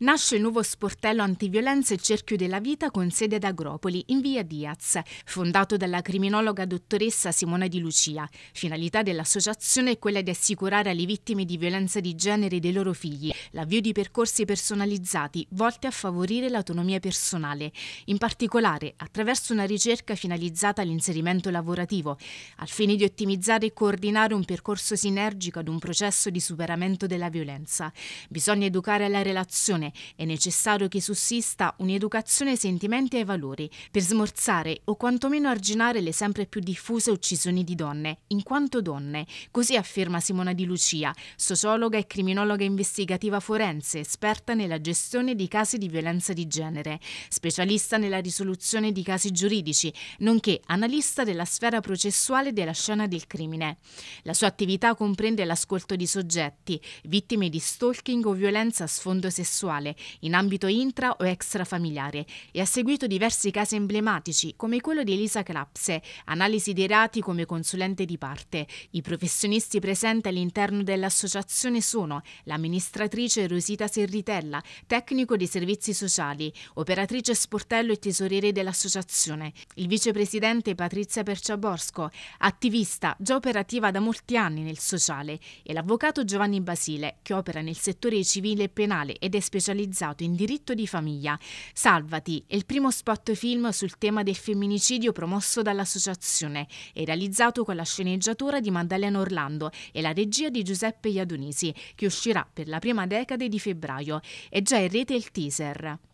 Nasce il nuovo sportello antiviolenza e cerchio della vita con sede ad Agropoli, in via Diaz, fondato dalla criminologa dottoressa Simona Di Lucia. Finalità dell'associazione è quella di assicurare alle vittime di violenza di genere e dei loro figli l'avvio di percorsi personalizzati volti a favorire l'autonomia personale, in particolare attraverso una ricerca finalizzata all'inserimento lavorativo, al fine di ottimizzare e coordinare un percorso sinergico ad un processo di superamento della violenza. Bisogna educare alla relazione giovane, è necessario che sussista un'educazione ai sentimenti e ai valori per smorzare o quantomeno arginare le sempre più diffuse uccisioni di donne, in quanto donne, così afferma Simona Di Lucia, sociologa e criminologa investigativa forense, esperta nella gestione di casi di violenza di genere, specialista nella risoluzione di casi giuridici, nonché analista della sfera processuale della scena del crimine. La sua attività comprende l'ascolto di soggetti, vittime di stalking o violenza a sfondo sessuale sessuale in ambito intra o extrafamiliare e ha seguito diversi casi emblematici come quello di Elisa Clapse, analisi dei reati come consulente di parte. I professionisti presenti all'interno dell'associazione sono l'amministratrice Rosita Serritella, tecnico dei servizi sociali, operatrice sportello e tesoriere dell'associazione, il vicepresidente Patrizia Perciaborsco, attivista già operativa da molti anni nel sociale e l'avvocato Giovanni Basile che opera nel settore civile e penale ed è specializzato specializzato in diritto di famiglia. Salvati è il primo spot film sul tema del femminicidio promosso dall'associazione e realizzato con la sceneggiatura di Maddalena Orlando e la regia di Giuseppe Iadonisi, che uscirà per la prima decade di febbraio. È già in rete il teaser.